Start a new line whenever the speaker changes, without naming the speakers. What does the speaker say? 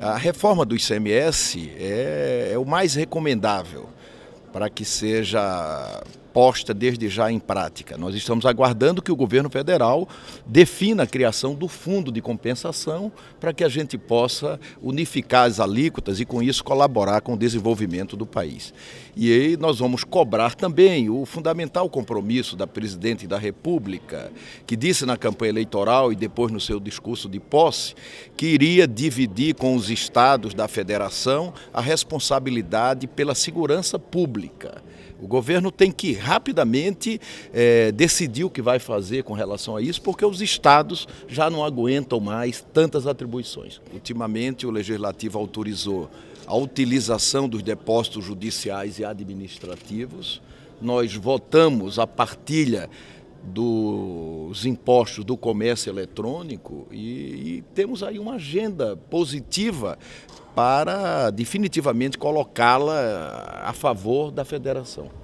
A reforma do ICMS é, é o mais recomendável para que seja posta desde já em prática. Nós estamos aguardando que o governo federal defina a criação do fundo de compensação para que a gente possa unificar as alíquotas e, com isso, colaborar com o desenvolvimento do país. E aí nós vamos cobrar também o fundamental compromisso da presidente da República, que disse na campanha eleitoral e depois no seu discurso de posse que iria dividir com os estados da federação a responsabilidade pela segurança pública. O governo tem que rapidamente é, decidir o que vai fazer com relação a isso, porque os estados já não aguentam mais tantas atribuições. Ultimamente, o legislativo autorizou a utilização dos depósitos judiciais e administrativos. Nós votamos a partilha dos impostos do comércio eletrônico e, e temos aí uma agenda positiva para definitivamente colocá-la a favor da federação.